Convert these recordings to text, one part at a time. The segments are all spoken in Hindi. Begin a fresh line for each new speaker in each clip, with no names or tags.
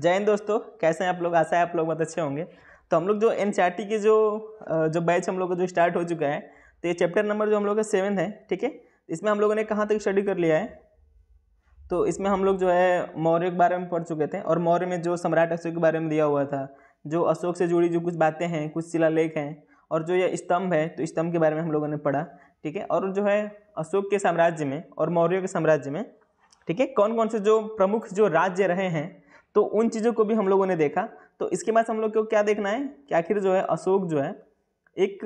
जय हिंद दोस्तों कैसे हैं आप लोग आशा है आप लोग बहुत अच्छे होंगे तो हम लोग जो एन e के जो जो बैच हम लोग का जो स्टार्ट हो चुका है तो ये चैप्टर नंबर जो हम लोग का सेवन है ठीक है इसमें हम लोगों ने कहाँ तक स्टडी कर लिया है तो इसमें हम लोग जो है मौर्य के बारे में पढ़ चुके थे और मौर्य में जो सम्राट अशोक के बारे में दिया हुआ था जो अशोक से जुड़ी जो कुछ बातें हैं कुछ शिलालेख हैं और जो ये स्तंभ है तो स्तंभ के बारे में हम लोगों ने पढ़ा ठीक है और जो है अशोक के साम्राज्य में और मौर्य के साम्राज्य में ठीक है कौन कौन से जो प्रमुख जो राज्य रहे हैं तो उन चीज़ों को भी हम लोगों ने देखा तो इसके बाद हम लोग को क्या देखना है कि आखिर जो है अशोक जो है एक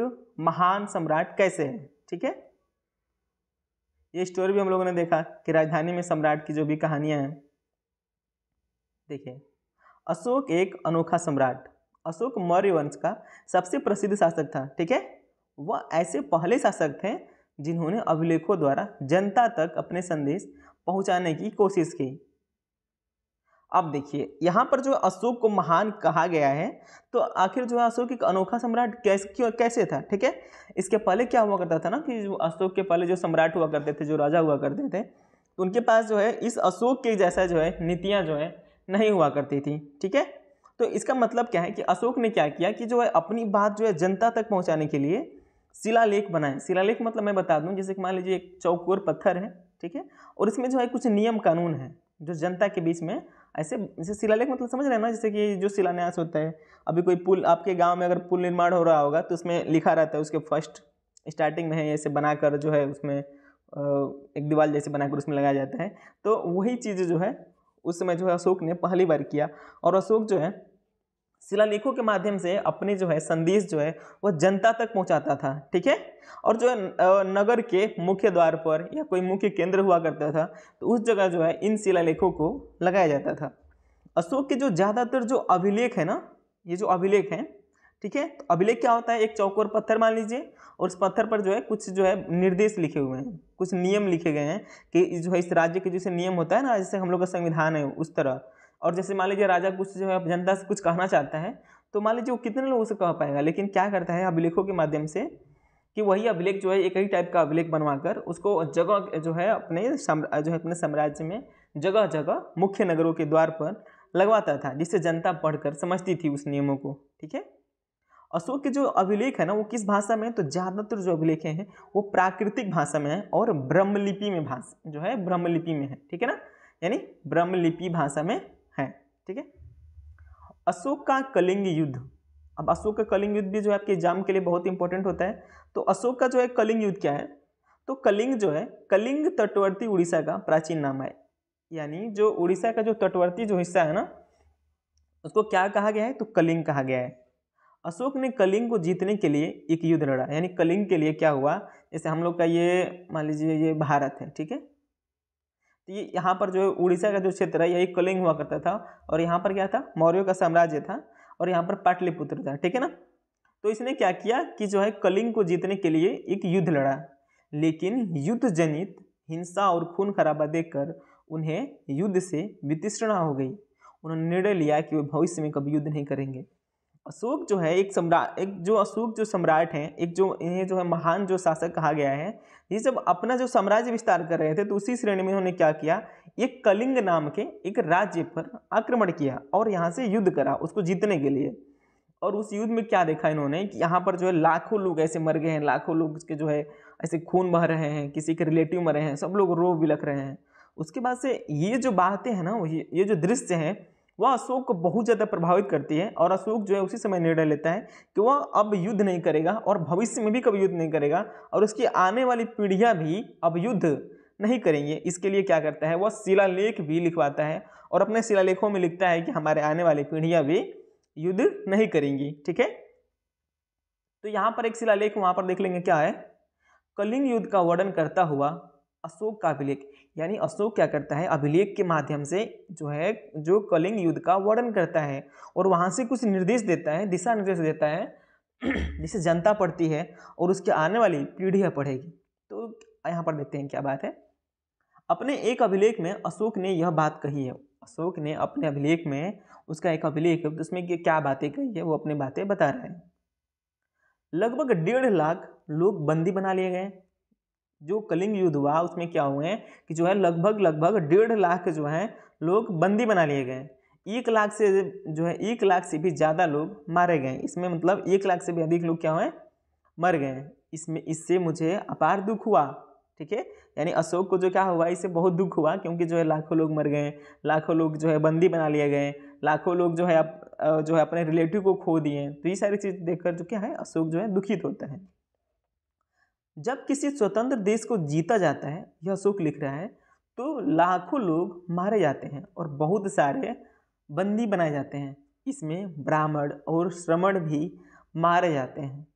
महान सम्राट कैसे है ठीक है ये स्टोरी भी हम लोगों ने देखा कि राजधानी में सम्राट की जो भी कहानियां हैं देखिए अशोक एक अनोखा सम्राट अशोक मौर्य वंश का सबसे प्रसिद्ध शासक था ठीक है वह ऐसे पहले शासक थे जिन्होंने अभिलेखों द्वारा जनता तक अपने संदेश पहुंचाने की कोशिश की अब देखिए यहाँ पर जो अशोक को महान कहा गया है तो आखिर जो है अशोक एक अनोखा सम्राट कैसे कैसे था ठीक है इसके पहले क्या हुआ करता था ना कि अशोक के पहले जो सम्राट हुआ करते थे जो राजा हुआ करते थे तो उनके पास जो है इस अशोक के जैसा जो है नीतियाँ जो है नहीं हुआ करती थी ठीक है तो इसका मतलब क्या है कि अशोक ने क्या किया कि जो है अपनी बात जो है जनता तक पहुँचाने के लिए शिलालेख बनाए शिलालेख मतलब मैं बता दूँ जैसे कि मान लीजिए एक चौकोर पत्थर है ठीक है और इसमें जो है कुछ नियम कानून है जो जनता के बीच में ऐसे जैसे शिलालेख मतलब समझ रहे हैं ना जैसे कि जो शिलान्यास होता है अभी कोई पुल आपके गांव में अगर पुल निर्माण हो रहा होगा तो उसमें लिखा रहता है उसके फर्स्ट स्टार्टिंग में है ऐसे बनाकर जो है उसमें एक दीवार जैसे बनाकर उसमें लगाया जाता है तो वही चीज़ जो है उस समय जो है अशोक ने पहली बार किया और अशोक जो है शिलालेखों के माध्यम से अपने जो है संदेश जो है वह जनता तक पहुंचाता था ठीक है और जो है नगर के मुख्य द्वार पर या कोई मुख्य केंद्र हुआ करता था तो उस जगह जो है इन शिलालेखों को लगाया जाता था अशोक के जो ज़्यादातर जो अभिलेख है ना ये जो अभिलेख है ठीक है तो अभिलेख क्या होता है एक चौकोर पत्थर मान लीजिए और उस पत्थर पर जो है कुछ जो है निर्देश लिखे हुए हैं कुछ नियम लिखे गए हैं कि जो है इस राज्य के जैसे नियम होता है ना जैसे हम लोग का संविधान है उस तरह और जैसे मान लीजिए राजा कुछ जो है जनता से कुछ कहना चाहता है तो मान लीजिए वो कितने लोगों से कह पाएगा लेकिन क्या करता है अभिलेखों के माध्यम से कि वही अभिलेख जो है एक ही टाइप का अभिलेख बनवाकर उसको जगह जो है अपने जो है अपने साम्राज्य में जगह जगह मुख्य नगरों के द्वार पर लगवाता था जिससे जनता पढ़कर समझती थी उस नियमों को ठीक है अशोक के जो अभिलेख है ना वो किस भाषा में है तो ज़्यादातर जो अभिलेख हैं वो प्राकृतिक भाषा में है और ब्रह्मलिपि में भाषा जो है ब्रह्मलिपि में है ठीक है ना यानी ब्रह्मलिपि भाषा में ठीक है अशोक का कलिंग युद्ध अब अशोक का कलिंग युद्ध भी जो है आपके एग्जाम के लिए बहुत इंपॉर्टेंट होता है तो अशोक का जो है कलिंग युद्ध क्या है तो कलिंग जो है कलिंग तटवर्ती उड़ीसा का प्राचीन नाम है यानी जो उड़ीसा का जो तटवर्ती जो हिस्सा है ना उसको क्या कहा गया है तो कलिंग कहा गया है अशोक ने कलिंग को जीतने के लिए एक युद्ध लड़ा यानी कलिंग के लिए क्या हुआ जैसे हम लोग का ये मान लीजिए ये भारत है ठीक है तो ये यहाँ पर जो उड़ीसा का जो क्षेत्र है यही कलिंग हुआ करता था और यहाँ पर क्या था मौर्य का साम्राज्य था और यहाँ पर पाटलिपुत्र था ठीक है ना तो इसने क्या किया कि जो है कलिंग को जीतने के लिए एक युद्ध लड़ा लेकिन युद्ध जनित हिंसा और खून खराबा देखकर उन्हें युद्ध से वितृष्णा हो गई उन्होंने निर्णय लिया कि वे भविष्य में कभी युद्ध नहीं करेंगे अशोक जो है एक सम्राट एक जो अशोक जो सम्राट हैं एक जो इन्हें जो है महान जो शासक कहा गया है ये जब अपना जो साम्राज्य विस्तार कर रहे थे तो उसी श्रेणी में उन्होंने क्या किया एक कलिंग नाम के एक राज्य पर आक्रमण किया और यहाँ से युद्ध करा उसको जीतने के लिए और उस युद्ध में क्या देखा इन्होंने कि यहाँ पर जो है लाखों लोग ऐसे मर गए हैं लाखों लोग उसके जो है ऐसे खून बह रहे हैं किसी के रिलेटिव मरे हैं सब लोग रो बिलख रहे हैं उसके बाद से ये जो बातें हैं ना ये जो दृश्य हैं वह अशोक को बहुत ज़्यादा प्रभावित करती है और अशोक जो है उसी समय निर्णय लेता है कि वह अब युद्ध नहीं करेगा और भविष्य में भी कभी युद्ध नहीं करेगा और उसकी आने वाली पीढ़ियाँ भी अब युद्ध नहीं करेंगे इसके लिए क्या करता है वह शिलालेख भी लिखवाता है और अपने शिलालेखों में लिखता है कि हमारे आने वाली पीढ़ियाँ भी युद्ध नहीं करेंगी ठीक है तो यहाँ पर एक शिलालेख वहाँ पर देख लेंगे क्या है कलिंग युद्ध का वर्णन करता हुआ अशोक का अभिलेख यानी अशोक क्या करता है अभिलेख के माध्यम से जो है जो कलिंग युद्ध का वर्णन करता है और वहाँ से कुछ निर्देश देता है दिशा निर्देश देता है जिसे जनता पढ़ती है और उसके आने वाली पीढ़ियाँ पढ़ेगी तो यहाँ पर देखते हैं क्या बात है अपने एक अभिलेख में अशोक ने यह बात कही है अशोक ने अपने अभिलेख में उसका एक अभिलेख तो उसमें क्या बातें कही है वो अपनी बातें बता रहा है लगभग डेढ़ लाख लोग बंदी बना लिए गए जो कलिंग युद्ध हुआ उसमें क्या हुए हैं कि जो है लगभग लगभग डेढ़ लाख जो हैं लोग बंदी बना लिए गए एक लाख से जो है एक लाख से भी ज़्यादा लोग मारे गए इसमें मतलब एक लाख से भी अधिक लोग क्या हुए मर गए इसमें इससे मुझे अपार दुख हुआ ठीक है यानी अशोक को जो क्या हुआ इससे बहुत दुख हुआ क्योंकि जो है लाखों लोग मर गए लाखों लोग जो है बंदी बना लिए गए लाखों लोग जो है अप, जो है अपने रिलेटिव को खो दिए तो ये सारी चीज़ देखकर जो क्या है अशोक जो है दुखित होते हैं जब किसी स्वतंत्र देश को जीता जाता है यह अशोक लिख रहा है तो लाखों लोग मारे जाते हैं और बहुत सारे बंदी बनाए जाते हैं इसमें ब्राह्मण और श्रमण भी मारे जाते हैं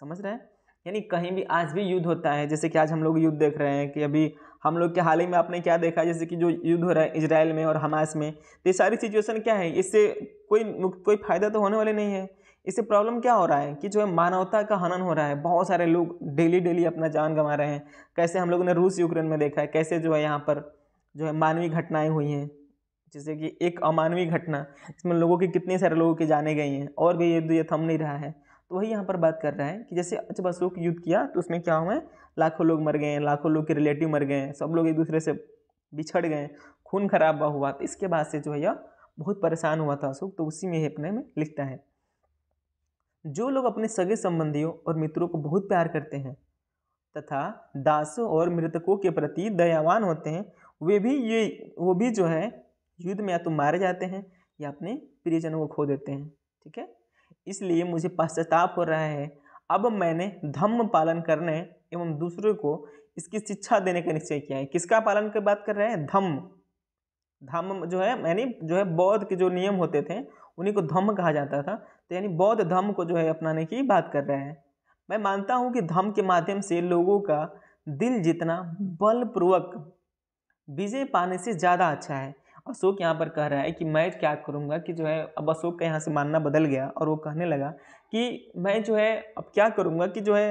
समझ रहे हैं यानी कहीं भी आज भी युद्ध होता है जैसे कि आज हम लोग युद्ध देख रहे हैं कि अभी हम लोग के हाल ही में आपने क्या देखा जैसे कि जो युद्ध हो रहा है इसराइल में और हमास में तो ये सारी सिचुएशन क्या है इससे कोई कोई फ़ायदा तो होने वाले नहीं है इससे प्रॉब्लम क्या हो रहा है कि जो है मानवता का हनन हो रहा है बहुत सारे लोग डेली डेली अपना जान गंवा रहे हैं कैसे हम लोगों ने रूस यूक्रेन में देखा है कैसे जो है यहाँ पर जो है मानवीय घटनाएँ हुई हैं जैसे कि एक अमानवीय घटना इसमें लोगों की कितने सारे लोगों की जाने गई हैं और भी युद्ध तो ये थम नहीं रहा है तो वही यहाँ पर बात कर रहा है कि जैसे जब अशोक युद्ध किया तो उसमें क्या हुआ है लाखों लोग मर गए हैं लाखों लोग के रिलेटिव मर गए हैं सब लोग एक दूसरे से बिछड़ गए खून खराब हुआ तो इसके बाद से जो है यह बहुत परेशान हुआ था अशोक तो उसी में अपने में लिखता है जो लोग अपने सगे संबंधियों और मित्रों को बहुत प्यार करते हैं तथा दासों और मृतकों के प्रति दयावान होते हैं वे भी ये वो भी जो है युद्ध में या तो मारे जाते हैं या अपने प्रियजनों को खो देते हैं ठीक है इसलिए मुझे पश्चाताप हो रहा है अब मैंने धम्म पालन करने एवं दूसरों को इसकी शिक्षा देने का निश्चय किया है किसका पालन की बात कर रहे हैं धम्म धम्म जो है यानी जो है बौद्ध के जो नियम होते थे उन्हीं को धम्म कहा जाता था तो यानी बौद्ध धर्म को जो है अपनाने की बात कर रहे हैं मैं मानता हूँ कि धर्म के माध्यम से लोगों का दिल जितना बलपूर्वक विजय पाने से ज़्यादा अच्छा है अशोक यहाँ पर कह रहा है कि मैं क्या करूँगा कि जो है अब अशोक का यहाँ से मानना बदल गया और वो कहने लगा कि मैं जो है अब क्या करूँगा कि जो है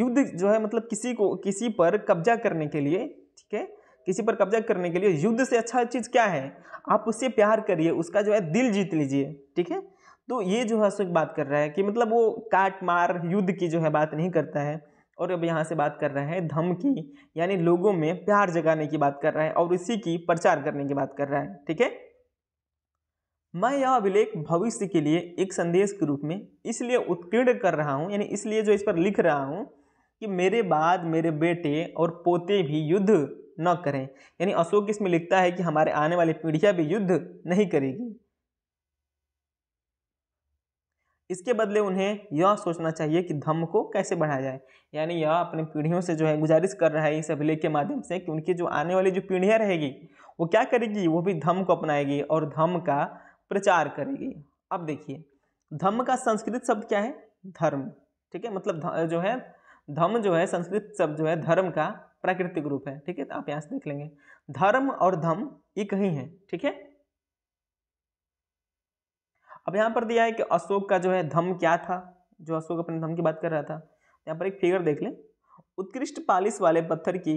युद्ध जो है मतलब किसी को किसी पर कब्जा करने के लिए ठीक है किसी पर कब्जा करने के लिए युद्ध से अच्छा चीज़ क्या है आप उससे प्यार करिए उसका जो है दिल जीत लीजिए ठीक है तो ये जो है अशोक बात कर रहा है कि मतलब वो काट मार युद्ध की जो है बात नहीं करता है और अब यहाँ से बात कर रहे हैं धमकी यानी लोगों में प्यार जगाने की बात कर रहा है और इसी की प्रचार करने की बात कर रहा है ठीक है मैं यह अभिलेख भविष्य के लिए एक संदेश के रूप में इसलिए उत्कीर्ण कर रहा हूँ यानी इसलिए जो इस पर लिख रहा हूँ कि मेरे बाद मेरे बेटे और पोते भी युद्ध न करें यानी अशोक इसमें लिखता है कि हमारे आने वाली पीढ़ियाँ भी युद्ध नहीं करेगी इसके बदले उन्हें यह सोचना चाहिए कि धम्म को कैसे बढ़ाया जाए यानी यह अपने पीढ़ियों से जो है गुजारिश कर रहा है इस अभिलेख के माध्यम से कि उनकी जो आने वाली जो पीढ़ियाँ रहेगी वो क्या करेगी वो भी धम्म को अपनाएगी और धम्म का प्रचार करेगी अब देखिए धम्म का संस्कृत शब्द क्या है धर्म ठीक है मतलब जो है धम्म जो है संस्कृत शब्द जो है धर्म का प्राकृतिक रूप है ठीक है तो आप यहाँ से देख लेंगे धर्म और धम्म एक ही है ठीक है अब यहाँ पर दिया है कि अशोक का जो है धम क्या था जो अशोक अपने धम की बात कर रहा था यहाँ पर एक फिगर देख लें उत्कृष्ट पालिस वाले पत्थर की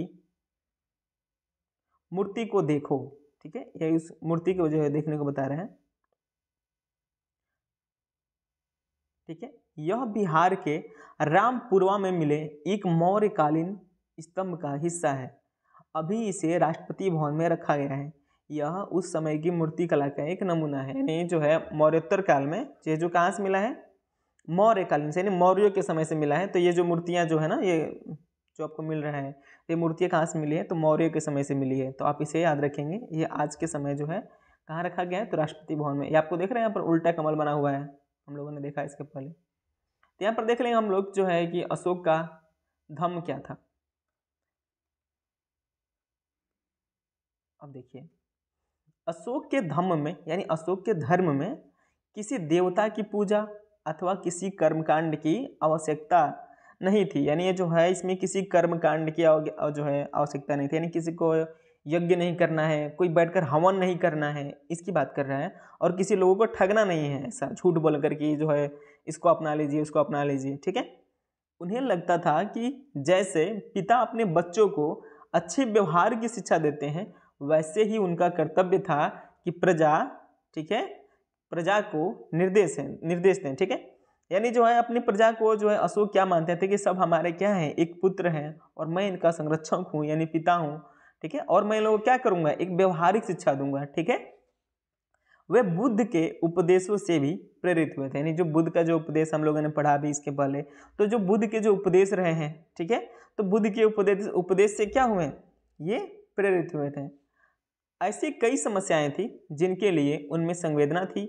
मूर्ति को देखो ठीक है यही उस मूर्ति को जो है देखने को बता रहे हैं ठीक है यह बिहार के रामपुरवा में मिले एक मौर्यकालीन स्तंभ का हिस्सा है अभी इसे राष्ट्रपति भवन में रखा गया है यह उस समय की मूर्तिकला का एक नमूना है यानी जो है मौर्योत्तर काल में ये जो कहाँ से मिला है मौर्य कालीन से यानी मौर्यों के समय से मिला है तो ये जो मूर्तियाँ जो है ना ये जो आपको मिल रहा है ये मूर्तियाँ कहाँ से मिली है तो मौर्य के समय से मिली है तो आप इसे याद रखेंगे ये आज के समय जो है कहाँ रखा गया है तो राष्ट्रपति भवन में ये आपको देख रहे हैं यहाँ पर उल्टा कमल बना हुआ है हम लोगों ने देखा इसके पहले तो यहाँ पर देख लेंगे हम लोग जो है कि अशोक का धम क्या था अब देखिए अशोक के धम्म में यानी अशोक के धर्म में किसी देवता की पूजा अथवा किसी कर्मकांड की आवश्यकता नहीं थी यानी ये जो है इसमें किसी कर्मकांड की जो है आवश्यकता नहीं थी यानी किसी को यज्ञ नहीं करना है कोई बैठकर हवन नहीं करना है इसकी बात कर रहा है और किसी लोगों को ठगना नहीं है ऐसा झूठ बोल कर जो है इसको अपना लीजिए उसको अपना लीजिए ठीक है उन्हें लगता था कि जैसे पिता अपने बच्चों को अच्छे व्यवहार की शिक्षा देते हैं वैसे ही उनका कर्तव्य था कि प्रजा ठीक है प्रजा को निर्देश है निर्देश दें ठीक है यानी जो है अपनी प्रजा को जो है अशोक क्या मानते थे कि सब हमारे क्या हैं एक पुत्र हैं और मैं इनका संरक्षक हूँ यानी पिता हूँ ठीक है और मैं इन लोगों को क्या करूँगा एक व्यवहारिक शिक्षा दूंगा ठीक है वे बुद्ध के उपदेशों से भी प्रेरित हुए थे यानी जो बुद्ध का जो उपदेश हम लोगों ने पढ़ा भी इसके पहले तो जो बुद्ध के जो उपदेश रहे हैं ठीक है तो बुद्ध के उपदेश उपदेश से क्या हुए ये प्रेरित हुए थे ऐसी कई समस्याएं थी जिनके लिए उनमें संवेदना थी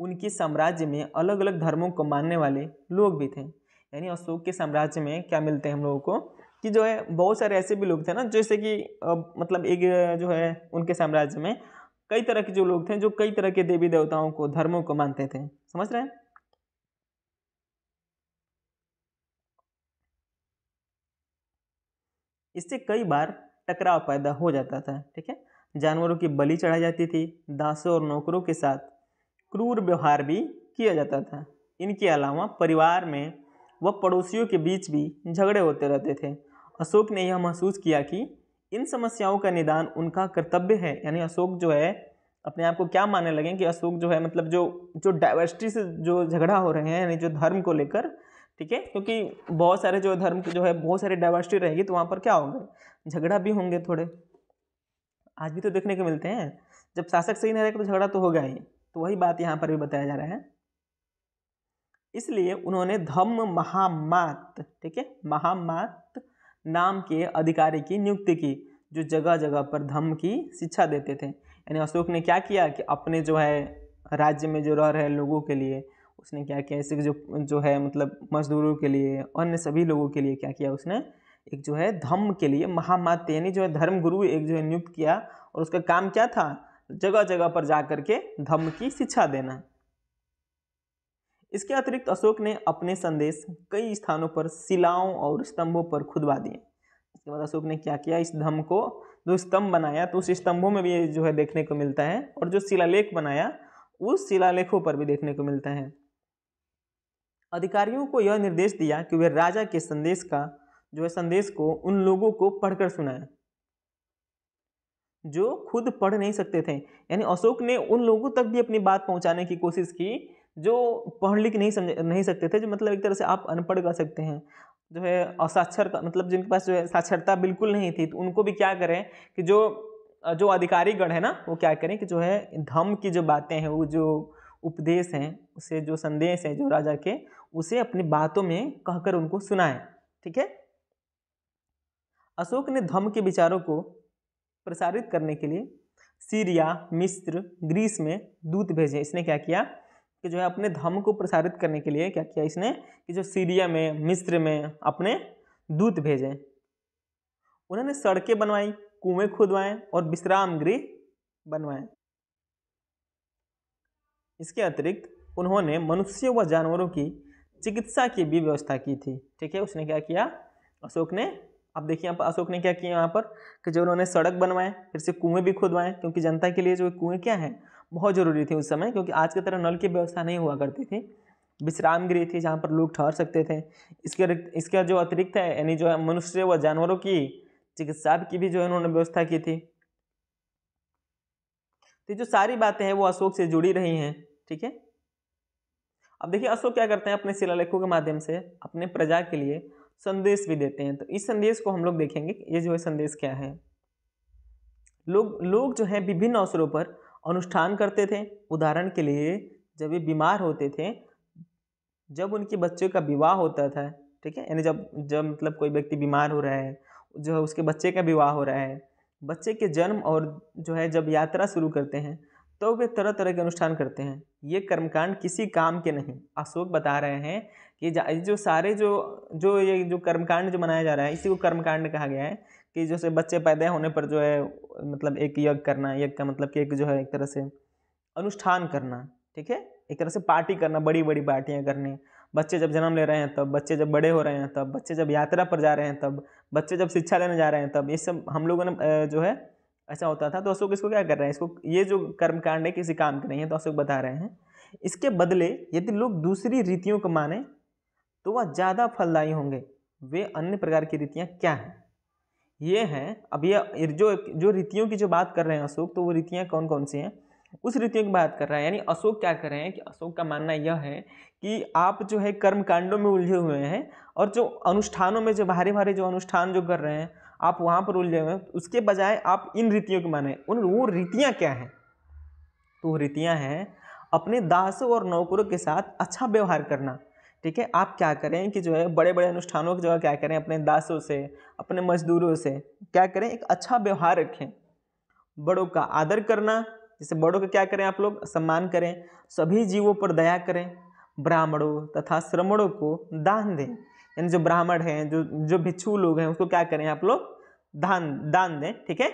उनके साम्राज्य में अलग अलग धर्मों को मानने वाले लोग भी थे यानी अशोक के साम्राज्य में क्या मिलते हैं हम लोगों को कि जो है बहुत सारे ऐसे भी लोग थे ना जैसे कि मतलब एक जो है उनके साम्राज्य में कई तरह के जो लोग थे जो कई तरह के देवी देवताओं को धर्मों को मानते थे समझ रहे हैं इससे कई बार टकराव पैदा हो जाता था ठीक है जानवरों की बलि चढ़ाई जाती थी दासों और नौकरों के साथ क्रूर व्यवहार भी किया जाता था इनके अलावा परिवार में व पड़ोसियों के बीच भी झगड़े होते रहते थे अशोक ने यह महसूस किया कि इन समस्याओं का निदान उनका कर्तव्य है यानी अशोक जो है अपने आप को क्या मानने लगे कि अशोक जो है मतलब जो जो डाइवर्सिटी से जो झगड़ा हो रहे हैं यानी जो धर्म को लेकर ठीक है क्योंकि बहुत सारे जो धर्म के जो है बहुत सारी डाइवर्सिटी रहेगी तो वहाँ पर क्या होंगे झगड़ा भी होंगे थोड़े आज भी तो देखने को मिलते हैं जब शासक सही नहीं रहेगा तो झगड़ा तो होगा ही तो वही बात यहाँ पर भी बताया जा रहा है इसलिए उन्होंने धम्म महामात ठीक है महामात नाम के अधिकारी की नियुक्ति की जो जगह जगह पर धम्म की शिक्षा देते थे यानी अशोक ने क्या किया कि अपने जो है राज्य में जो रह रहे लोगों के लिए उसने क्या किया इसके जो जो है मतलब मजदूरों के लिए अन्य सभी लोगों के लिए क्या किया उसने एक जो है धम्म के लिए महामात्य यानी जो है धर्म गुरु एक जो है नियुक्त किया और उसका काम क्या था जगह जगह पर जा के धम्म की शिक्षा देना इसके अतिरिक्त अशोक ने अपने संदेश कई स्थानों पर शिलाओं और स्तंभों पर खुदवा दिए इसके बाद अशोक ने क्या किया इस धम्म को जो स्तंभ बनाया तो उस स्तंभों में भी जो है देखने को मिलता है और जो शिलालेख बनाया उस शिलालेखों पर भी देखने को मिलता है अधिकारियों को यह निर्देश दिया कि वे राजा के संदेश का जो है संदेश को उन लोगों को पढ़कर सुनाया जो खुद पढ़ नहीं सकते थे यानी अशोक ने उन लोगों तक भी अपनी बात पहुंचाने की कोशिश की जो पढ़ लिख नहीं समझ नहीं सकते थे जो मतलब एक तरह से आप अनपढ़ कर सकते हैं जो है असाक्षर का मतलब जिनके पास जो है साक्षरता बिल्कुल नहीं थी तो उनको भी क्या करें कि जो जो अधिकारीगण है ना वो क्या करें कि जो है धम की जो बातें हैं वो जो उपदेश हैं उसे जो संदेश हैं जो राजा के उसे अपनी बातों में कहकर उनको सुनाएं ठीक है अशोक ने धम्म के विचारों को प्रसारित करने के लिए सीरिया मिस्र ग्रीस में दूत भेजे इसने क्या किया कि जो है अपने धम्म को प्रसारित करने के लिए क्या किया इसने कि जो सीरिया में मिस्र में अपने दूत भेजे उन्होंने सड़कें बनवाई कुएं खुदवाए और विश्राम गृह बनवाए इसके अतिरिक्त उन्होंने मनुष्य व जानवरों की चिकित्सा की भी व्यवस्था की थी ठीक है उसने क्या किया अशोक ने अब देखिए आप अशोक ने क्या किया यहाँ पर कि जो उन्होंने सड़क बनवाए फिर से कुएं भी खुदवाएं क्योंकि जनता के लिए जो कुएं क्या है बहुत ज़रूरी थी उस समय क्योंकि आज की तरह नल की व्यवस्था नहीं हुआ करती थी विश्राम गृह थी जहाँ पर लोग ठहर सकते थे इसके इसका जो अतिरिक्त है यानी जो मनुष्य व जानवरों की चिकित्सा की भी जो है उन्होंने व्यवस्था की थी तो जो सारी बातें हैं वो अशोक से जुड़ी रही हैं ठीक है अब देखिए अशोक क्या करते हैं अपने शिलालेखों के माध्यम से अपने प्रजा के लिए संदेश भी देते हैं तो इस संदेश को हम लोग देखेंगे ये जो है संदेश क्या है लोग लोग जो है विभिन्न अवसरों पर अनुष्ठान करते थे उदाहरण के लिए जब ये बीमार होते थे जब उनके बच्चे का विवाह होता था ठीक है यानी जब जब मतलब कोई व्यक्ति बीमार हो रहा है जो है उसके बच्चे का विवाह हो रहा है बच्चे के जन्म और जो है जब यात्रा शुरू करते हैं तो वे तरह तरह के अनुष्ठान करते हैं ये कर्मकांड किसी काम के नहीं अशोक बता रहे हैं ये जो सारे जो जो ये जो कर्मकांड जो मनाया जा रहा है इसी को कर्मकांड कहा गया है कि जैसे बच्चे पैदा होने पर जो है मतलब एक यज्ञ करना यज्ञ का मतलब कि एक जो है एक तरह से अनुष्ठान करना ठीक है एक तरह से पार्टी करना बड़ी बड़ी पार्टियाँ करनी बच्चे जब जन्म ले रहे हैं तब बच्चे जब बड़े हो रहे हैं तब बच्चे जब यात्रा पर जा रहे हैं तब बच्चे जब शिक्षा लेने जा रहे हैं तब ये सब हम लोगों ने जो है ऐसा होता था तो अशोक इसको क्या कर रहे हैं इसको ये जो कर्मकांड है किसी काम के नहीं है तो अशोक बता रहे हैं इसके बदले यदि लोग दूसरी रीतियों को माने तो वह ज़्यादा फलदायी होंगे वे अन्य प्रकार की रीतियाँ क्या हैं ये हैं अब ये जो जो रीतियों की जो बात कर रहे हैं अशोक तो वो रीतियाँ कौन कौन सी हैं उस रीतियों की बात कर रहा है यानी अशोक क्या कर रहे हैं कि अशोक का मानना यह है कि आप जो है कर्म कांडों में उलझे हुए हैं और जो अनुष्ठानों में जो भारी भारी जो अनुष्ठान जो कर रहे हैं आप वहाँ पर उलझे हुए हैं तो उसके बजाय आप इन रीतियों की माने उन वो रीतियाँ क्या हैं तो वो रीतियाँ हैं अपने दासों और नौकरों के साथ अच्छा व्यवहार करना ठीक है आप क्या करें कि जो है बड़े बड़े अनुष्ठानों की जगह क्या करें अपने दासों से अपने मजदूरों से क्या करें एक अच्छा व्यवहार रखें बड़ों का आदर करना जैसे बड़ों का क्या करें आप लोग सम्मान करें सभी जीवों पर दया करें ब्राह्मणों तथा श्रमणों को दान दें यानी जो ब्राह्मण हैं जो जो भिक्षु लोग हैं उसको क्या करें आप लोग दान दान दें ठीक है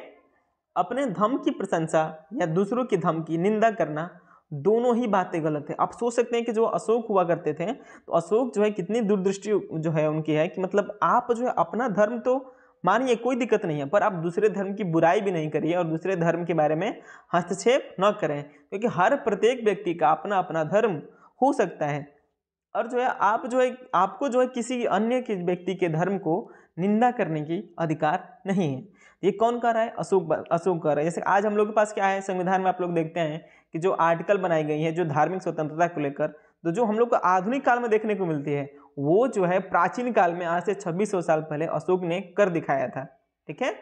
अपने धम की प्रशंसा या दूसरों की धम की निंदा करना दोनों ही बातें गलत है आप सोच सकते हैं कि जो अशोक हुआ करते थे तो अशोक जो है कितनी दूरदृष्टि जो है उनकी है कि मतलब आप जो है अपना धर्म तो मानिए कोई दिक्कत नहीं है पर आप दूसरे धर्म की बुराई भी नहीं करिए और दूसरे धर्म के बारे में हस्तक्षेप न करें क्योंकि हर प्रत्येक व्यक्ति का अपना अपना धर्म हो सकता है और जो है आप जो है आपको जो है किसी अन्य के व्यक्ति के धर्म को निंदा करने की अधिकार नहीं है ये कौन कर रहा है अशोक अशोक कर रहा है जैसे आज हम लोग के पास क्या है संविधान में आप लोग देखते हैं कि जो आर्टिकल बनाई गई है जो धार्मिक स्वतंत्रता को लेकर तो जो हम लोग को आधुनिक काल में देखने को मिलती है वो जो है प्राचीन काल में आज से छब्बीस साल पहले अशोक ने कर दिखाया था ठीक है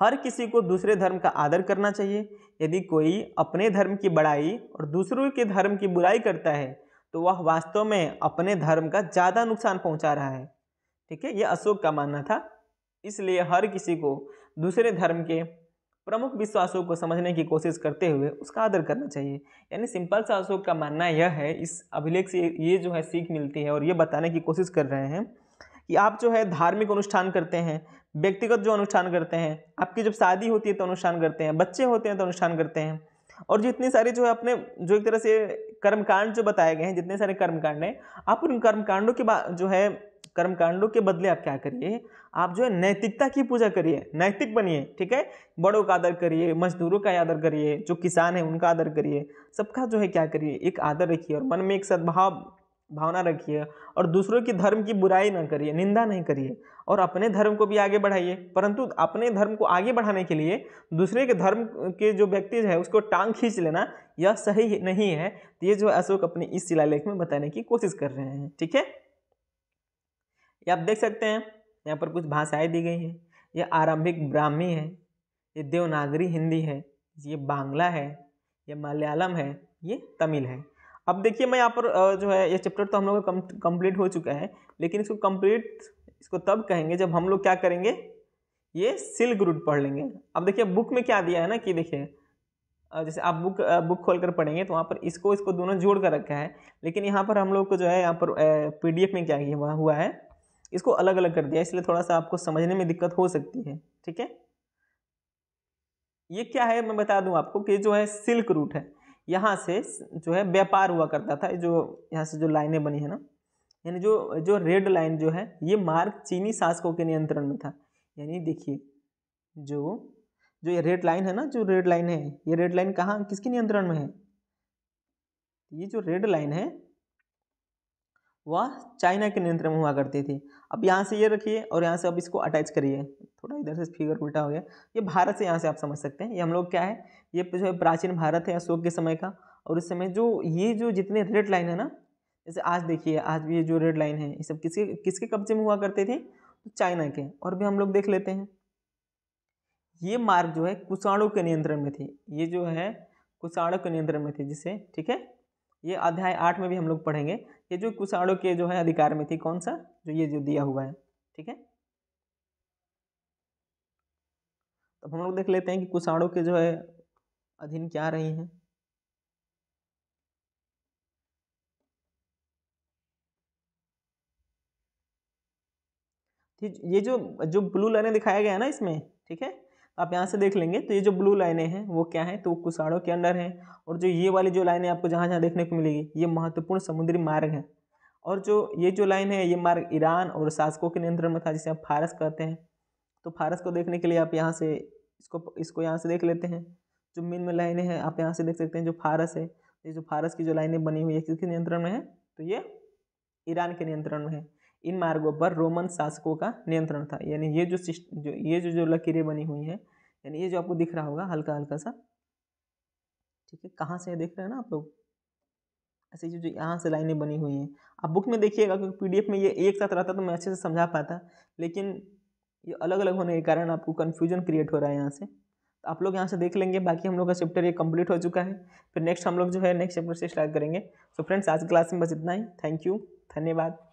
हर किसी को दूसरे धर्म का आदर करना चाहिए यदि कोई अपने धर्म की बड़ाई और दूसरों के धर्म की बुराई करता है तो वह वास्तव में अपने धर्म का ज़्यादा नुकसान पहुंचा रहा है ठीक है यह अशोक का मानना था इसलिए हर किसी को दूसरे धर्म के प्रमुख विश्वासों को समझने की कोशिश करते हुए उसका आदर करना चाहिए यानी सिंपल सा अशोक का मानना यह है इस अभिलेख से ये जो है सीख मिलती है और ये बताने की कोशिश कर रहे हैं कि आप जो है धार्मिक अनुष्ठान करते हैं व्यक्तिगत जो अनुष्ठान करते हैं आपकी जब शादी होती है तो अनुष्ठान करते हैं बच्चे होते हैं तो अनुष्ठान करते हैं और जितने सारे जो है अपने जो एक तरह से कर्मकांड जो बताए गए हैं जितने सारे कर्मकांड हैं आप उन कर्मकांडों के जो है कर्मकांडों के बदले आप क्या करिए आप जो है नैतिकता की पूजा करिए नैतिक बनिए ठीक है बड़ों का आदर करिए मजदूरों का आदर करिए जो किसान है उनका आदर करिए सबका जो है क्या करिए एक आदर रखिए और मन में एक सद्भाव भावना रखिए और दूसरों की धर्म की बुराई ना करिए निंदा नहीं करिए और अपने धर्म को भी आगे बढ़ाइए परंतु अपने धर्म को आगे बढ़ाने के लिए दूसरे के धर्म के जो व्यक्ति है उसको टांग खींच लेना यह सही नहीं है तो ये जो अशोक अपने इस शिलालेख में बताने की कोशिश कर रहे हैं ठीक है आप देख सकते हैं यहाँ पर कुछ भाषाएँ दी गई हैं यह आरंभिक ब्राह्मी है ये देवनागरी हिंदी है ये बांग्ला है ये मलयालम है ये तमिल है अब देखिए मैं यहाँ पर जो है ये चैप्टर तो हम लोग का कम्प्लीट हो चुका है लेकिन इसको कम्प्लीट इसको तब कहेंगे जब हम लोग क्या करेंगे ये सिल्क रूट पढ़ लेंगे अब देखिए बुक में क्या दिया है ना कि देखिए जैसे आप बुक बुक खोल कर पढ़ेंगे तो वहाँ पर इसको इसको दोनों जोड़ कर रखा है लेकिन यहाँ पर हम लोग को जो है यहाँ पर पीडीएफ में क्या हुआ है इसको अलग अलग कर दिया इसलिए थोड़ा सा आपको समझने में दिक्कत हो सकती है ठीक है ये क्या है मैं बता दूं आपको कि जो है सिल्क रूट है यहाँ से जो है व्यापार हुआ करता था जो यहाँ से जो लाइनें बनी है ना यानी जो जो रेड लाइन जो है ये मार्ग चीनी शासकों के नियंत्रण में था यानी देखिए जो जो ये रेड लाइन है ना जो रेड लाइन है ये रेड लाइन कहाँ किसके नियंत्रण में है ये जो रेड लाइन है वह चाइना के नियंत्रण में हुआ करती थी अब यहाँ से ये रखिए और यहाँ से अब इसको अटैच करिए थोड़ा इधर से फिगर उल्टा हो गया ये भारत से यहाँ से आप समझ सकते हैं ये हम लोग क्या है ये जो है प्राचीन भारत है अशोक के समय का और उस समय जो ये जो जितने रेड लाइन है ना जैसे आज देखिए आज भी ये जो रेड लाइन है ये सब किसके किसके कब्जे में हुआ करते थे तो चाइना के और भी हम लोग देख लेते हैं ये मार्ग जो है कुषाणों के नियंत्रण में थी ये जो है कुषाणों के नियंत्रण में थी जिसे ठीक है ये अध्याय आठ में भी हम लोग पढ़ेंगे ये जो कुशाणों के जो है अधिकार में थी कौन सा जो ये जो दिया हुआ है ठीक है तो हम लोग देख लेते हैं कि कुशाणों के जो है अधीन क्या रही हैं ये जो जो ब्लू लाइने दिखाया गया है ना इसमें ठीक है आप यहाँ से देख लेंगे तो ये जो ब्लू लाइनें हैं वो क्या हैं तो वो कुसाड़ों के अंडर हैं और जो ये वाली जो लाइनें आपको जहाँ जहाँ देखने को मिलेगी ये महत्वपूर्ण समुद्री मार्ग हैं और जो ये जो लाइन है ये मार्ग ईरान और शासकों के नियंत्रण में था जिसे आप फारस कहते हैं तो फारस को देखने के लिए आप यहाँ से इसको इसको यहाँ से देख लेते हैं जो मिन में लाइनें हैं आप यहाँ से देख सकते हैं जो फारस है ये जो फारस की जो लाइनें बनी हुई है किसके नियंत्रण में है तो ये ईरान के नियंत्रण में है इन मार्गों पर रोमन शासकों का नियंत्रण था यानी ये जो जो ये जो जो लकीरें बनी हुई हैं यानी ये जो आपको दिख रहा होगा हल्का हल्का सा ठीक है कहाँ से है देख रहे हैं ना आप लोग ऐसे जो जो यहाँ से लाइनें बनी हुई हैं आप बुक में देखिएगा क्योंकि पीडीएफ में ये एक साथ रहता तो मैं अच्छे से समझा पाता लेकिन ये अलग अलग होने के कारण आपको कन्फ्यूजन क्रिएट हो रहा है यहाँ से तो आप लोग यहाँ से देख लेंगे बाकी हम लोग का चैप्टर ये कंप्लीट हो चुका है फिर नेक्स्ट हम लोग जो है नेक्स्ट चैप्टर से स्टार्ट करेंगे सो तो फ्रेंड्स आज क्लास में बस इतना ही थैंक यू धन्यवाद